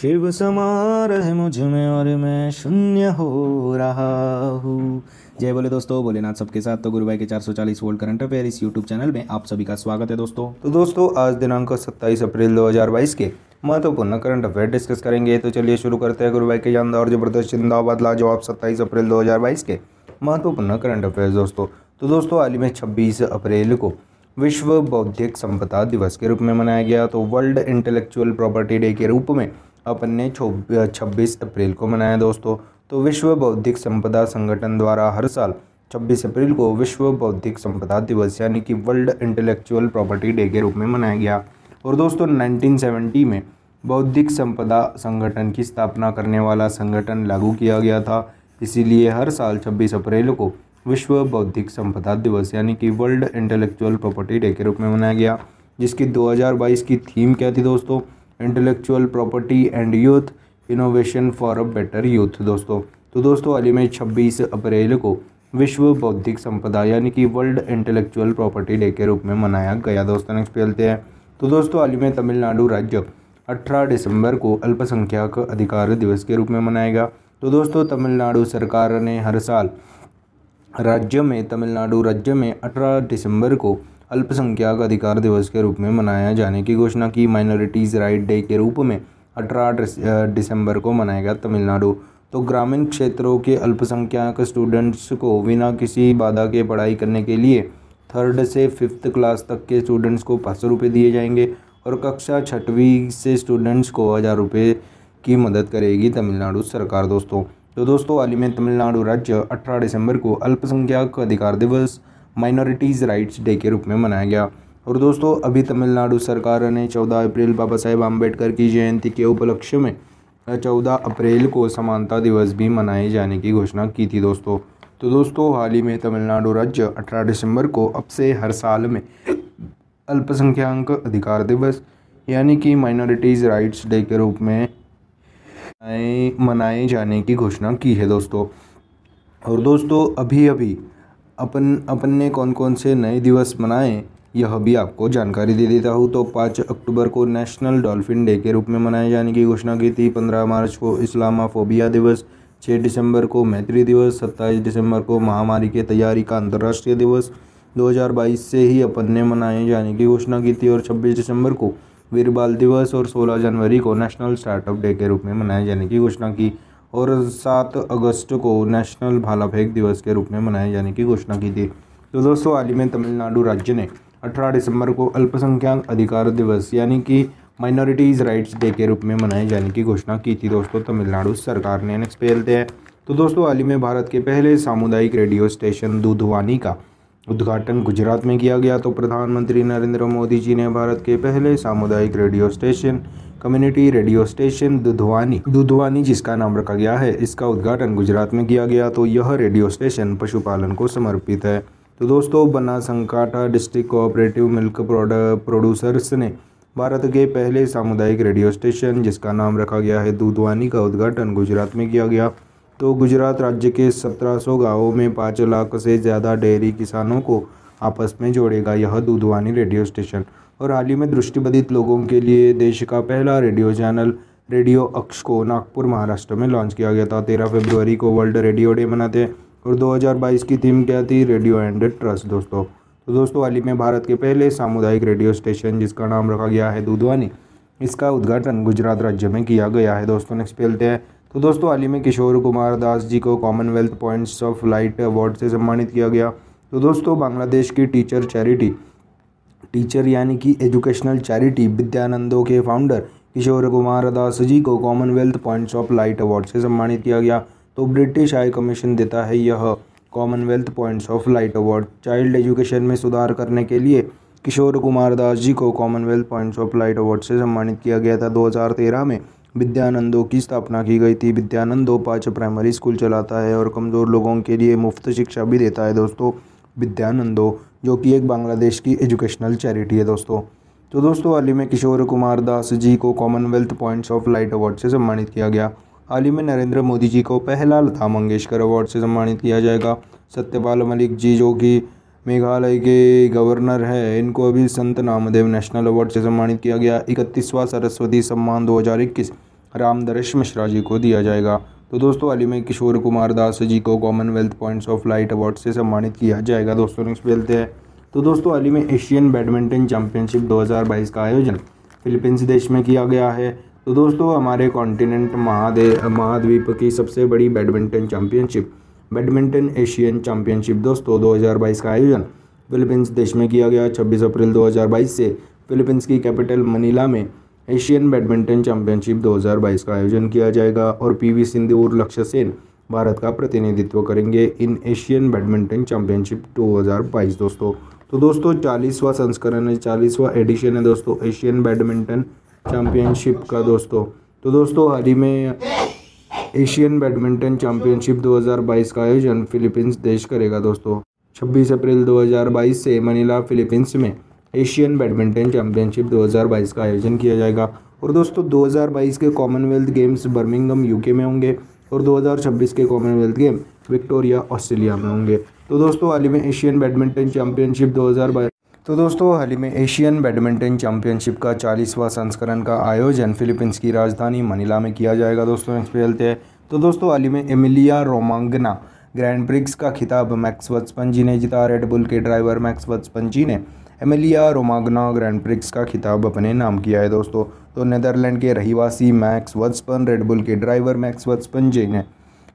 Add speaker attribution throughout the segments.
Speaker 1: शिव समार है मुझ में और मैं शून्य हो रहा हूँ जय बोले दोस्तों भोलेनाथ सबके साथ तो गुरु भाई के 440 वोल्ट करंट अफेयर इस यूट्यूब चैनल में आप सभी का स्वागत है दोस्तों तो दोस्तों आज दिनांक 27 अप्रैल 2022 के महत्वपूर्ण करंट अफेयर डिस्कस करेंगे तो चलिए शुरू करते हैं गुरु भाई के जानदार जबरदस्त जिंदाबाद लाजवाब सत्ताईस अप्रैल दो के महत्वपूर्ण करंट अफेयर दोस्तों तो दोस्तों हाल ही में छब्बीस अप्रैल को विश्व बौद्धिक संपदा दिवस के रूप में मनाया गया तो वर्ल्ड इंटेलेक्चुअल प्रॉपर्टी डे के रूप में अपन ने छब्बीस अप्रैल को मनाया दोस्तों तो विश्व बौद्धिक संपदा संगठन द्वारा हर साल 26 अप्रैल को विश्व बौद्धिक संपदा दिवस यानी कि वर्ल्ड इंटेलेक्चुअल प्रॉपर्टी डे के रूप में मनाया गया और दोस्तों 1970 में बौद्धिक संपदा संगठन की स्थापना करने वाला संगठन लागू किया गया था इसीलिए हर साल 26 अप्रैल को विश्व बौद्धिक संपदा दिवस यानी कि वर्ल्ड इंटेलेक्चुअल प्रॉपर्टी डे के रूप में मनाया गया जिसकी 2022 की थीम क्या थी दोस्तों intellectual property and youth innovation for a better youth दोस्तों तो दोस्तों अली में छब्बीस अप्रैल को विश्व बौद्धिक संपदा यानी कि वर्ल्ड इंटेलेक्चुअल प्रॉपर्टी डे के रूप में मनाया गया दोस्तों नेक्स्ट खेलते हैं तो दोस्तों अली में तमिलनाडु राज्य 18 दिसंबर को अल्पसंख्यक अधिकार दिवस के रूप में मनाएगा तो दोस्तों तमिलनाडु सरकार ने हर साल राज्य में तमिलनाडु राज्य में 18 दिसंबर को अल्पसंख्यक अधिकार दिवस के रूप में मनाया जाने की घोषणा की माइनॉरिटीज़ राइट डे के रूप में अठारह दिसंबर को मनाएगा तमिलनाडु तो ग्रामीण क्षेत्रों के अल्पसंख्यक स्टूडेंट्स को बिना किसी बाधा के पढ़ाई करने के लिए थर्ड से फिफ्थ क्लास तक के स्टूडेंट्स को पाँच सौ रुपये दिए जाएंगे और कक्षा छठवीं से स्टूडेंट्स को हज़ार रुपये की मदद करेगी तमिलनाडु सरकार दोस्तों तो दोस्तों हाल ही में तमिलनाडु राज्य 18 दिसंबर को अल्पसंख्यक अधिकार दिवस माइनॉरिटीज़ राइट्स डे के रूप में मनाया गया और दोस्तों अभी तमिलनाडु सरकार ने 14 अप्रैल बाबा साहेब आम्बेडकर की जयंती के उपलक्ष्य में 14 अप्रैल को समानता दिवस भी मनाए जाने की घोषणा की थी दोस्तों तो दोस्तों हाल ही में तमिलनाडु राज्य अठारह दिसंबर को अब से हर साल में अल्पसंख्यक अधिकार दिवस यानी कि माइनॉरिटीज़ राइट्स डे के रूप में मनाए जाने की घोषणा की है दोस्तों और दोस्तों अभी अभी अपन अपन ने कौन कौन से नए दिवस मनाए यह भी आपको जानकारी दे देता हूँ तो पाँच अक्टूबर को नेशनल डॉल्फिन डे के रूप में मनाए जाने की घोषणा की थी पंद्रह मार्च को इस्लामाफोबिया दिवस छः दिसंबर को मैत्री दिवस सत्ताईस दिसंबर को महामारी के तैयारी का अंतर्राष्ट्रीय दिवस 2022 से ही अपन ने मनाए जाने की घोषणा की थी और 26 दिसंबर को वीरबाल दिवस और 16 जनवरी को नेशनल स्टार्टअप डे के रूप में मनाए जाने की घोषणा की और सात अगस्त को नेशनल भाला फेंक दिवस के रूप में मनाए जाने की घोषणा की थी तो दोस्तों हाल ही में तमिलनाडु राज्य ने 18 दिसंबर को अल्पसंख्यक अधिकार दिवस यानी कि माइनॉरिटीज़ राइट्स डे के रूप में मनाए जाने की घोषणा की थी दोस्तों तमिलनाडु सरकार ने नेक्स्ट पहलते हैं तो दोस्तों हाल ही में भारत के पहले सामुदायिक रेडियो स्टेशन दूधवानी का उद्घाटन गुजरात में किया गया तो प्रधानमंत्री नरेंद्र मोदी जी ने भारत के पहले सामुदायिक radio station community radio station Dudhvani Dudhvani जिसका नाम रखा गया है इसका उद्घाटन गुजरात में किया गया तो यह रेडियो स्टेशन पशुपालन को समर्पित है तो दोस्तों Banaskantha district cooperative milk producers ने भारत के पहले सामुदायिक रेडियो स्टेशन जिसका नाम रखा गया है दूधवानी का उद्घाटन गुजरात में किया गया तो गुजरात राज्य के 1700 गांवों में पाँच लाख से ज़्यादा डेयरी किसानों को आपस में जोड़ेगा यह दूधवानी रेडियो स्टेशन और हाल ही में दृष्टिबाधित लोगों के लिए देश का पहला रेडियो चैनल रेडियो अक्ष को नागपुर महाराष्ट्र में लॉन्च किया गया था तेरह फरवरी को वर्ल्ड रेडियो डे मनाते हैं और 2022 की थीम क्या थी रेडियो एंड ट्रस्ट दोस्तों तो दोस्तों हाल ही में भारत के पहले सामुदायिक रेडियो स्टेशन जिसका नाम रखा गया है दूधवानी इसका उद्घाटन गुजरात राज्य में किया गया है दोस्तों नेक्स्ट खेलते हैं तो दोस्तों हाल ही में किशोर कुमार दास जी को Commonwealth Points of light award से सम्मानित किया गया तो दोस्तों बांग्लादेश की टीचर चैरिटी टीचर यानी कि एजुकेशनल चैरिटी विद्यानंदों के फाउंडर किशोर कुमार दास जी को Commonwealth Points of light award से सम्मानित किया गया तो ब्रिटिश हाई कमीशन देता है यह Commonwealth Points of light award child education में सुधार करने के लिए किशोर कुमार दास जी को Commonwealth Points of light award से सम्मानित किया गया था 2013 में विद्यानंदों की स्थापना की गई थी विद्यानंदो पाँच प्राइमरी स्कूल चलाता है और कमज़ोर लोगों के लिए मुफ्त शिक्षा भी देता है दोस्तों विद्यानंदो जो कि एक बांग्लादेश की एजुकेशनल चैरिटी है दोस्तों तो दोस्तों हाल ही में किशोर कुमार दास जी को Commonwealth Points of light award से सम्मानित किया गया हाल ही में नरेंद्र मोदी जी को पहला लता मंगेशकर अवार्ड से सम्मानित किया जाएगा सत्यपाल मलिक जी जो कि मेघालय के गवर्नर है इनको अभी संत नामदेव नेशनल अवार्ड से सम्मानित किया गया इकतीसवां सरस्वती सम्मान दो हज़ार इक्कीस रामदर्श मिश्रा जी को दिया जाएगा तो दोस्तों हाल ही में किशोर कुमार दास जी को Commonwealth Points of light award से सम्मानित किया जाएगा दोस्तों नेक्स्ट बेलते हैं तो दोस्तों हाल ही में एशियन बैडमिंटन चैंपियनशिप 2022 का आयोजन फिलीपींस देश में किया गया है तो दोस्तों हमारे कॉन्टिनेंट महादे महाद्वीप की सबसे बड़ी badminton championship badminton Asian championship दोस्तों दो का आयोजन फिलीपींस देश में किया गया छब्बीस अप्रैल दो से फिलीपींस की कैपिटल मनीला में एशियन बैडमिंटन चैंपियनशिप 2022 का आयोजन किया जाएगा और पीवी सिंधु और लक्ष्य सेन भारत का प्रतिनिधित्व करेंगे इन एशियन बैडमिंटन चैंपियनशिप 2022 दोस्तों तो दोस्तों चालीसवा संस्करण है चालीसवा एडिशन है दोस्तों एशियन बैडमिंटन चैंपियनशिप का दोस्तों तो दोस्तों हाल ही में एशियन बैडमिंटन चैंपियनशिप 2022 का आयोजन फिलीपींस देश करेगा दोस्तों 26 अप्रैल 2022 से मनीला फिलीपींस में एशियन बैडमिंटन चैम्पियनशिप 2022 का आयोजन किया जाएगा और दोस्तों 2022 के कॉमनवेल्थ गेम्स बर्मिंगम यूके में होंगे और 2026 के कॉमनवेल्थ गेम विक्टोरिया ऑस्ट्रेलिया में होंगे तो दोस्तों हाल ही में एशियन बैडमिंटन चैम्पियनशिप 2022 तो दोस्तों हाल ही में एशियन बैडमिंटन चैम्पियनशिप का चालीसवां संस्करण का आयोजन फिलीपींस की राजधानी मनीला में किया जाएगा दोस्तों इस खेलते हैं तो दोस्तों हाल ही में एमिलिया रोमांगना ग्रैंड प्रिक्स का खिताब मैक्स जी ने जीता रेडबुल के ड्राइवर मैक्स जी ने एमिलिया रोमागना ग्रैंड प्रिक्स का खिताब अपने नाम किया है दोस्तों तो नदरलैंड के रहीवासी मैक्स वत्सपन रेडबुल के ड्राइवर मैक्स वत्सपन जे ने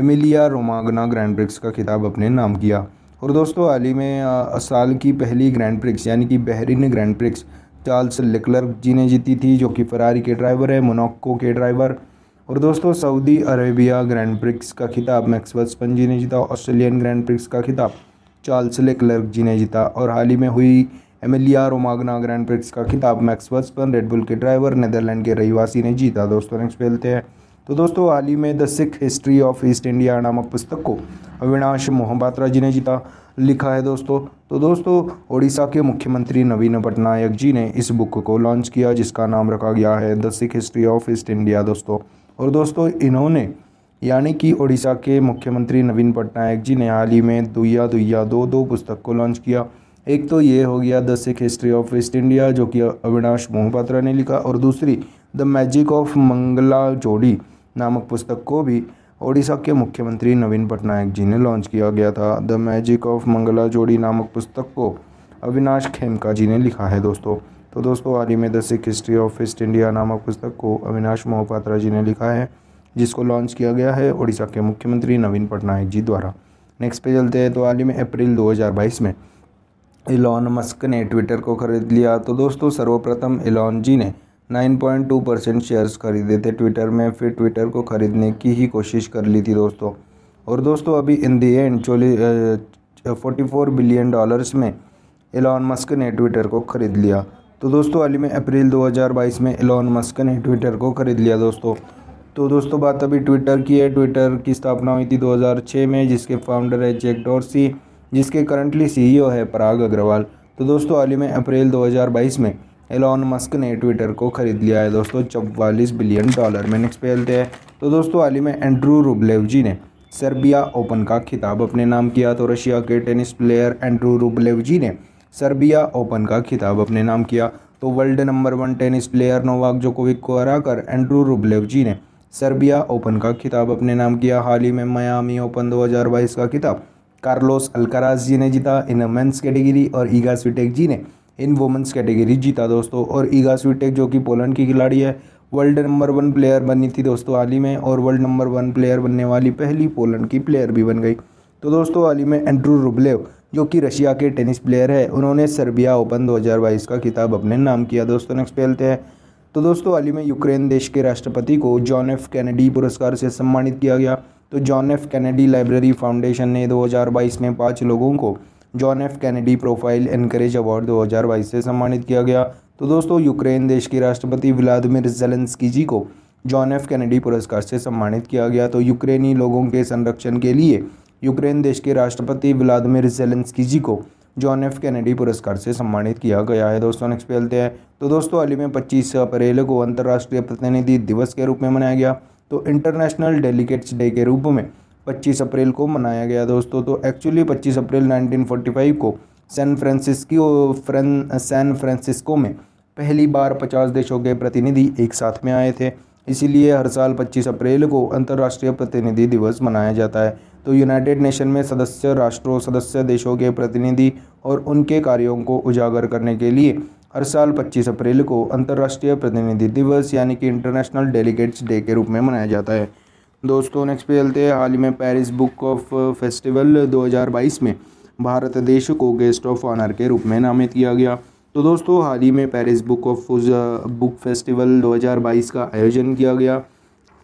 Speaker 1: एमिलिया रोमागना ग्रैंड प्रिक्स का खिताब अपने नाम किया और दोस्तों हाल ही में साल की पहली ग्रैंड प्रिक्स यानी कि Bahrain Grand Prix Charles Leclerc ji ने जीती थी जो कि फरारी के ड्राइवर है मोनाको के ड्राइवर और दोस्तों सऊदी अरेबिया ग्रैंड प्रिक्स का खिताब मैक्स वत्सपन जी ने जीता ऑस्ट्रेलियन ग्रैंड प्रिक्स का खिताब चार्ल्स लिकलर्क जी ने जीता और हाल ही में हुई एमिलिया रोमागना ग्रैंड प्रिक्स का खिताब मैक्स वर्सपन रेडबुल के ड्राइवर नेदरलैंड के रहीवासी ने जीता दोस्तों नेक्स्ट खेलते हैं तो दोस्तों हाल ही में the Sikh history of East India नामक पुस्तक को अविनाश मोहम्बात्रा जी ने जीता लिखा है दोस्तों तो दोस्तों ओडिशा के मुख्यमंत्री नवीन पटनायक जी ने इस बुक को लॉन्च किया जिसका नाम रखा गया है the Sikh history of East India दोस्तों और दोस्तों इन्होंने यानी कि ओडिशा के मुख्यमंत्री नवीन पटनायक जी ने हाल ही में दुया दुया दो दो पुस्तक को लॉन्च किया एक तो ये हो गया the Sikh history of West India जो कि अविनाश मोहपात्रा ने लिखा और दूसरी द मैजिक ऑफ मंगला जोड़ी नामक पुस्तक को भी ओडिशा के मुख्यमंत्री नवीन पटनायक जी ने लॉन्च किया गया था द मैजिक ऑफ मंगला जोड़ी नामक पुस्तक को अविनाश खेमका जी ने लिखा है दोस्तों तो दोस्तों हाल ही में the Sikh history of East India नामक पुस्तक को अविनाश मोहपात्रा जी ने लिखा है जिसको लॉन्च किया गया है ओडिशा के मुख्यमंत्री नवीन पटनायक जी द्वारा नेक्स्ट पे चलते हैं तो हाल ही में अप्रैल 2022 में एलॉन मस्क ने ट्विटर को खरीद लिया तो दोस्तों सर्वप्रथम एलॉन जी ने 9.2 परसेंट शेयर्स खरीदे थे ट्विटर में फिर ट्विटर को खरीदने की ही कोशिश कर ली थी दोस्तों और दोस्तों अभी इन दी एंड चोली फोर्टी फोर बिलियन डॉलर्स में एलॉन मस्क ने ट्विटर को खरीद लिया तो दोस्तों हाल में अप्रैल 2022 में एलॉन मस्क ने ट्विटर को खरीद लिया दोस्तों तो दोस्तों बात अभी ट्विटर की है ट्विटर की स्थापना हुई थी दो में जिसके फाउंडर है जेक डॉर्सी जिसके करंटली सीईओ e है पराग अग्रवाल तो दोस्तों हाल ही में अप्रैल 2022 में एलॉन मस्क ने ट्विटर को खरीद लिया है दोस्तों चवालीस बिलियन डॉलर में नेक्स्ट पे हैं तो दोस्तों हाल ही में एंड्रू रुबलेव जी ने सर्बिया ओपन का खिताब अपने नाम किया तो रशिया के tennis player Andrew Rublev ji ने सर्बिया ओपन का खिताब अपने नाम किया तो world number one tennis player Novak Djokovic को हराकर एंड्रू रुबलेव जी ने सर्बिया ओपन का खिताब अपने नाम किया हाल ही में मयामी ओपन 2022 का खिताब कार्लोस अल्काराज जी ने जीता इन मेंस कैटेगरी और ईगा स्विटेक जी ने इन वुमेंस कैटेगरी जीता दोस्तों और ईगा स्विटेक जो कि पोलैंड की खिलाड़ी है वर्ल्ड नंबर वन प्लेयर बनी थी दोस्तों हाल ही में और वर्ल्ड नंबर वन प्लेयर बनने वाली पहली पोलैंड की प्लेयर भी बन गई तो दोस्तों हाल ही में एंड्रू रुबलेव जो कि रशिया के टेनिस प्लेयर है उन्होंने सर्बिया ओपन दो का खिताब अपने नाम किया दोस्तों नेक्स्ट खेलते हैं तो दोस्तों हाल ही में यूक्रेन देश के राष्ट्रपति को जॉन एफ कैनेडी पुरस्कार से सम्मानित किया गया तो John F Kennedy library foundation ने 2022 में पाँच लोगों को John F Kennedy profile encourage award 2022 से सम्मानित किया गया तो दोस्तों यूक्रेन देश के राष्ट्रपति व्लादिमिर जेलेंस्की जी को जॉन एफ कैनेडी पुरस्कार से सम्मानित किया गया तो यूक्रेनी लोगों के संरक्षण के लिए यूक्रेन देश के राष्ट्रपति व्लादिमिर जेलेंस्की जी को जॉन एफ कैनेडी पुरस्कार से सम्मानित किया गया है दोस्तों नेक्स्ट पे चलते हैं तो दोस्तों अली में पच्चीस अप्रैल को अंतर्राष्ट्रीय प्रतिनिधि दिवस के रूप में मनाया गया तो इंटरनेशनल डेलीगेट्स डे के रूप में 25 अप्रैल को मनाया गया दोस्तों तो एक्चुअली 25 अप्रैल 1945 को सैन फ्रांसिस्को फ्रें सैन फ्रांसिस्को में पहली बार 50 देशों के प्रतिनिधि एक साथ में आए थे इसीलिए हर साल 25 अप्रैल को अंतर्राष्ट्रीय प्रतिनिधि दिवस मनाया जाता है तो यूनाइटेड नेशन में सदस्य राष्ट्रों सदस्य देशों के प्रतिनिधि और उनके कार्यों को उजागर करने के लिए हर साल 25 अप्रैल को अंतर्राष्ट्रीय प्रतिनिधि दिवस यानी कि इंटरनेशनल डेलीगेट्स डे के रूप में मनाया जाता है दोस्तों नेक्स्ट पे चलते हैं हाल ही में पेरिस बुक ऑफ फेस्टिवल 2022 में भारत देश को गेस्ट ऑफ ऑनर के रूप में नामित किया गया तो दोस्तों हाल ही में Paris book of book festival 2022 का आयोजन किया गया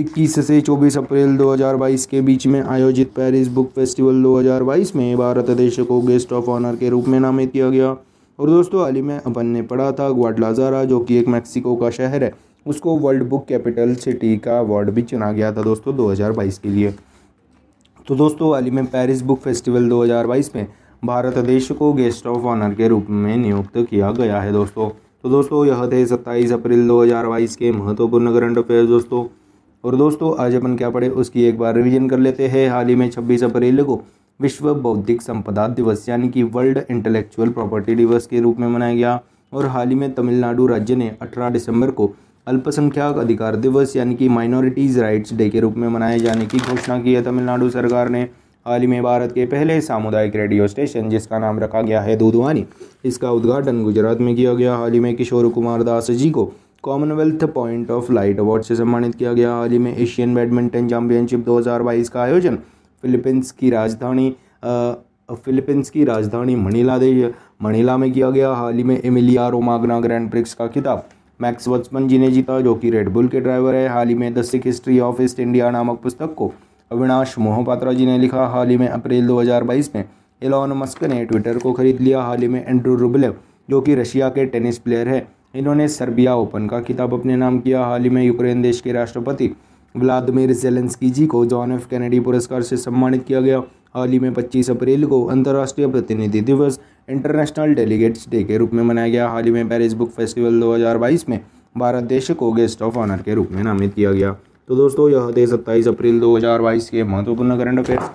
Speaker 1: 21 से 24 अप्रैल 2022 के बीच में आयोजित पेरिस बुक फेस्टिवल 2022 में भारत देश को गेस्ट ऑफ ऑनर के रूप में नामित किया गया और दोस्तों हाल ही में अपन ने पढ़ा था ग्वाडलाजारा जो कि एक मैक्सिको का शहर है उसको वर्ल्ड बुक कैपिटल सिटी का अवार्ड भी चुना गया था दोस्तों 2022 के लिए तो दोस्तों हाल ही में पेरिस बुक फेस्टिवल 2022 में भारत देश को गेस्ट ऑफ ऑनर के रूप में नियुक्त किया गया है दोस्तों तो दोस्तों यह थे सत्ताईस अप्रैल 2022 के महत्वपूर्ण करंट अफेयर दोस्तों और दोस्तों आज अपन क्या पढ़े उसकी एक बार रिविज़न कर लेते हैं हाल ही में छब्बीस अप्रैल को विश्व बौद्धिक संपदा दिवस यानी कि वर्ल्ड इंटेलेक्चुअल प्रॉपर्टी दिवस के रूप में मनाया गया और हाल ही में तमिलनाडु राज्य ने 18 दिसंबर को अल्पसंख्यक अधिकार दिवस यानी कि माइनॉरिटीज़ राइट्स डे के रूप में मनाए जाने की घोषणा की है तमिलनाडु सरकार ने हाल ही में भारत के पहले सामुदायिक रेडियो स्टेशन जिसका नाम रखा गया है दूधवानी इसका उद्घाटन गुजरात में किया गया हाल ही में किशोर कुमार दास जी को Commonwealth point of light award से सम्मानित किया गया हाल ही में एशियन बैडमिंटन चैंपियनशिप 2022 का आयोजन फिलीपींस की राजधानी फिलीपींस की राजधानी मनीला दे मनीला में किया गया हाल ही में एमिलिया रोमागना ग्रैंड प्रिक्स का खिताब मैक्स वत्समन जी ने जीता जो कि रेडबुल के ड्राइवर है हाल ही में the Sikh history of East India नामक पुस्तक को अविनाश मोहपात्रा जी ने लिखा हाल ही में अप्रैल 2022 में एलॉन मस्क ने ट्विटर को खरीद लिया हाल ही में एंड्रू रुबलेव जो कि रशिया के टेनिस प्लेयर है इन्होंने सर्बिया ओपन का खिताब अपने नाम किया हाल ही में यूक्रेन देश के राष्ट्रपति व्लादिमिर जेलेंस्की जी को जॉन एफ कैनेडी पुरस्कार से सम्मानित किया गया हाल ही में 25 अप्रैल को अंतर्राष्ट्रीय प्रतिनिधि दिवस इंटरनेशनल डेलीगेट्स डे के रूप में मनाया गया हाल ही में पेरिस बुक फेस्टिवल 2022 में भारत देश को गेस्ट ऑफ ऑनर के रूप में नामित किया गया तो दोस्तों यह थे सत्ताईस अप्रैल 2022 के महत्वपूर्ण करंट अफेयर्स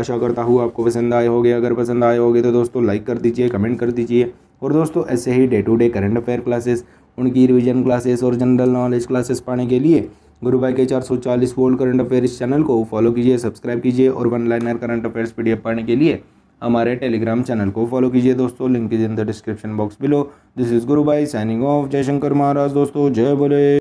Speaker 1: आशा करता हूँ आपको पसंद आए होगे अगर पसंद आए होगे तो दोस्तों लाइक कर दीजिए कमेंट कर दीजिए और दोस्तों ऐसे ही day to day current affair classes उनकी रिविजन क्लासेस और जनरल नॉलेज क्लासेस पाने के लिए गुरु भाई के चालीस वोल्ड करंट अफेयर्स चैनल को फॉलो कीजिए सब्सक्राइब कीजिए और वन लाइनर करंट अफेयर्स पी पढ़ने के लिए हमारे टेलीग्राम चैनल को फॉलो कीजिए दोस्तों link is in the description box below this is Guru Bhai signing off Jaishankar महाराज दोस्तों जय बोले